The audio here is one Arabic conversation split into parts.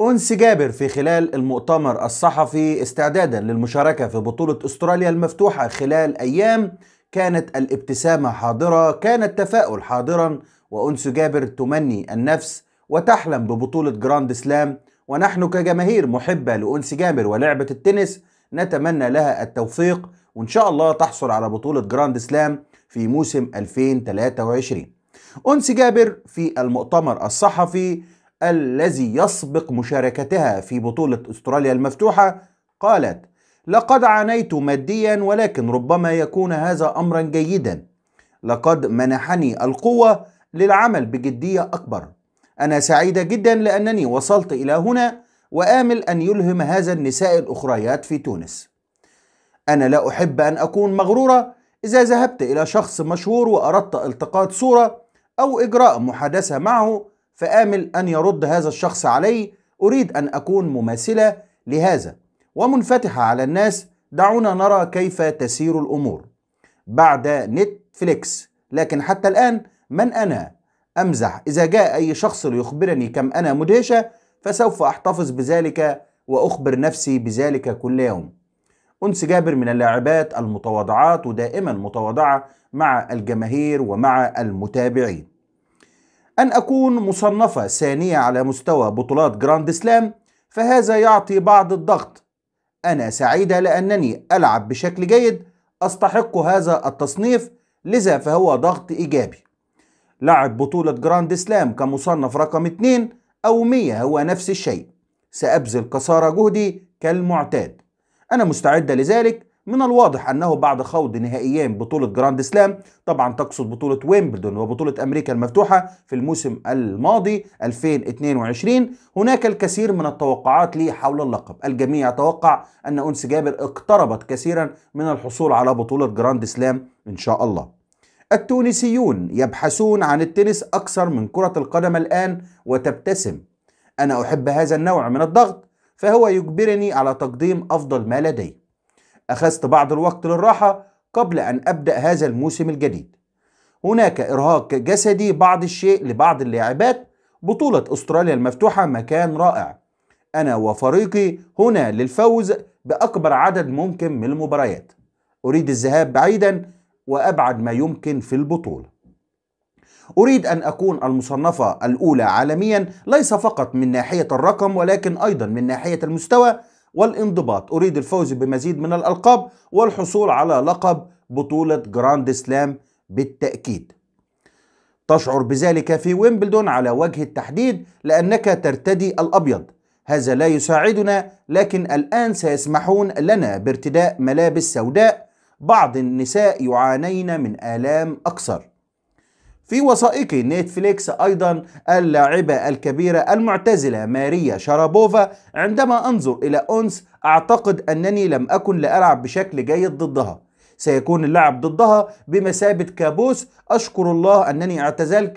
أنس جابر في خلال المؤتمر الصحفي استعدادا للمشاركة في بطولة أستراليا المفتوحة خلال أيام كانت الابتسامة حاضرة كان التفاؤل حاضرا وأنس جابر تمني النفس وتحلم ببطولة جراند سلام ونحن كجماهير محبة لأنس جابر ولعبة التنس نتمنى لها التوفيق وإن شاء الله تحصل على بطولة جراند سلام في موسم 2023 أنس جابر في المؤتمر الصحفي الذي يسبق مشاركتها في بطولة استراليا المفتوحة قالت لقد عانيت ماديا ولكن ربما يكون هذا أمرا جيدا لقد منحني القوة للعمل بجدية أكبر أنا سعيدة جدا لأنني وصلت إلى هنا وآمل أن يلهم هذا النساء الأخريات في تونس أنا لا أحب أن أكون مغرورة إذا ذهبت إلى شخص مشهور وأردت التقاط صورة أو إجراء محادثة معه فآمل أن يرد هذا الشخص علي أريد أن أكون مماثلة لهذا ومنفتحة على الناس دعونا نرى كيف تسير الأمور بعد نتفليكس لكن حتى الآن من أنا؟ أمزح إذا جاء أي شخص ليخبرني كم أنا مدهشة فسوف أحتفظ بذلك وأخبر نفسي بذلك كل يوم أنس جابر من اللاعبات المتواضعات ودائما متواضعة مع الجماهير ومع المتابعين أن أكون مصنفة ثانية على مستوى بطولات جراند سلام فهذا يعطي بعض الضغط أنا سعيدة لأنني ألعب بشكل جيد أستحق هذا التصنيف لذا فهو ضغط إيجابي لعب بطولة جراند سلام كمصنف رقم 2 أو 100 هو نفس الشيء سأبذل قصارى جهدي كالمعتاد أنا مستعدة لذلك من الواضح أنه بعد خوض نهائيين بطولة جراند سلام طبعا تقصد بطولة ويمبلدون وبطولة أمريكا المفتوحة في الموسم الماضي 2022 هناك الكثير من التوقعات لي حول اللقب الجميع يتوقع أن أنس جابر اقتربت كثيرا من الحصول على بطولة جراند سلام إن شاء الله التونسيون يبحثون عن التنس أكثر من كرة القدم الآن وتبتسم أنا أحب هذا النوع من الضغط فهو يجبرني على تقديم أفضل ما لدي أخذت بعض الوقت للراحة قبل أن أبدأ هذا الموسم الجديد هناك إرهاق جسدي بعض الشيء لبعض اللاعبات بطولة أستراليا المفتوحة مكان رائع أنا وفريقي هنا للفوز بأكبر عدد ممكن من المباريات أريد الذهاب بعيدا وأبعد ما يمكن في البطولة أريد أن أكون المصنفة الأولى عالميا ليس فقط من ناحية الرقم ولكن أيضا من ناحية المستوى والانضباط أريد الفوز بمزيد من الألقاب والحصول على لقب بطولة جراند سلام بالتأكيد تشعر بذلك في ويمبلدون على وجه التحديد لأنك ترتدي الأبيض هذا لا يساعدنا لكن الآن سيسمحون لنا بارتداء ملابس سوداء بعض النساء يعانين من آلام أكثر في وثائقي نتفليكس أيضا اللاعبة الكبيرة المعتزلة ماريا شارابوفا عندما أنظر إلى اونس أعتقد أنني لم أكن لألعب بشكل جيد ضدها سيكون اللعب ضدها بمثابة كابوس أشكر الله أنني اعتزلت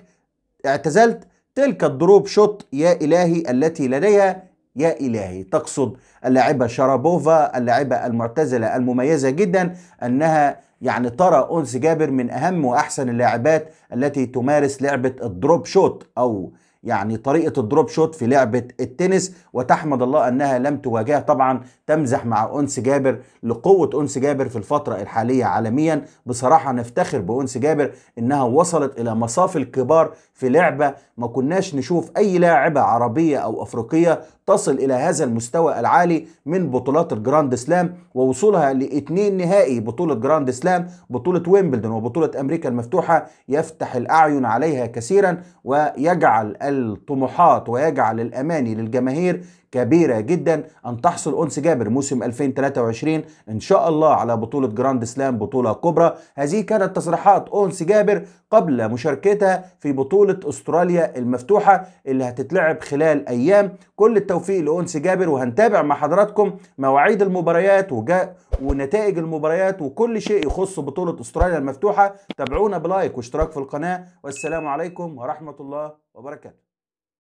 اعتزلت تلك الدروب شوت يا إلهي التي لديها يا إلهي تقصد اللاعبة شارابوفا اللاعبة المعتزلة المميزة جدا أنها يعني ترى أنس جابر من أهم وأحسن اللاعبات التي تمارس لعبة الدروب شوت أو يعني طريقة الدروب شوت في لعبة التنس وتحمد الله أنها لم تواجه طبعا تمزح مع أنس جابر لقوة أنس جابر في الفترة الحالية عالميا بصراحة نفتخر بأنس جابر أنها وصلت إلى مصاف الكبار في لعبة ما كناش نشوف أي لاعبة عربية أو أفريقية تصل إلى هذا المستوى العالي من بطولات الجراند سلام ووصولها لاثنين نهائي بطولة جراند سلام بطولة ويمبلدون وبطولة أمريكا المفتوحة يفتح الأعين عليها كثيرا ويجعل الطموحات ويجعل الاماني للجماهير كبيره جدا ان تحصل انس جابر موسم 2023 ان شاء الله على بطوله جراند سلام بطوله كبرى هذه كانت تصريحات انس جابر قبل مشاركتها في بطوله استراليا المفتوحه اللي هتتلعب خلال ايام كل التوفيق لانس جابر وهنتابع مع حضراتكم مواعيد المباريات وجاء ونتائج المباريات وكل شيء يخص بطوله استراليا المفتوحه تابعونا بلايك واشتراك في القناه والسلام عليكم ورحمه الله وبركاته